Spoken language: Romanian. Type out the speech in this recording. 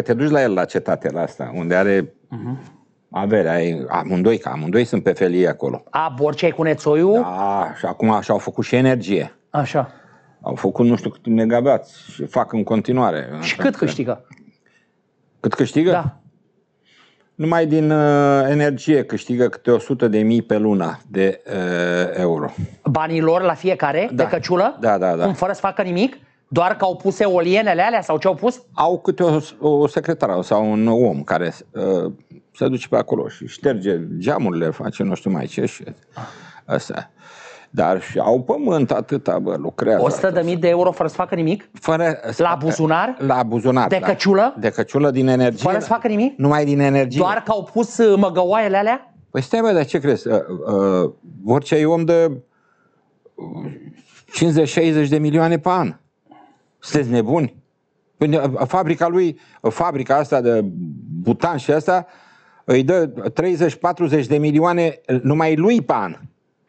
dacă te duci la el la cetatea la asta, unde are uh-huh. averea, amândoi, că amândoi sunt pe felie acolo. A, Borcea cu nețoiul? Da, și acum așa au făcut și energie. Așa. Au făcut nu știu cât megabați și fac în continuare. Și cât că... câștigă? Cât câștigă? Da. Numai din uh, energie câștigă câte 100 de mii pe lună de uh, euro. Banii lor la fiecare? Da. De căciulă? Da, da, da. Cum fără să facă nimic? Doar că au pus eolienele alea sau ce au pus? Au câte o, o secretară sau un om care uh, se duce pe acolo și șterge geamurile, face nu știu mai ce și asta. Dar și au pământ atâta, bă, lucrează. 100.000 de, de euro fără să facă nimic? Fără să la buzunar? La buzunar. De da. căciulă? De căciulă din energie. Fără da. să facă nimic? Numai din energie. Doar că au pus uh, măgăoaiele alea? Păi stai, bă, dar ce crezi? Uh, uh, orice om de 50-60 uh, de milioane pe an. Sunteți nebuni? Păi, fabrica lui, fabrica asta de butan și asta, îi dă 30-40 de milioane numai lui pe an.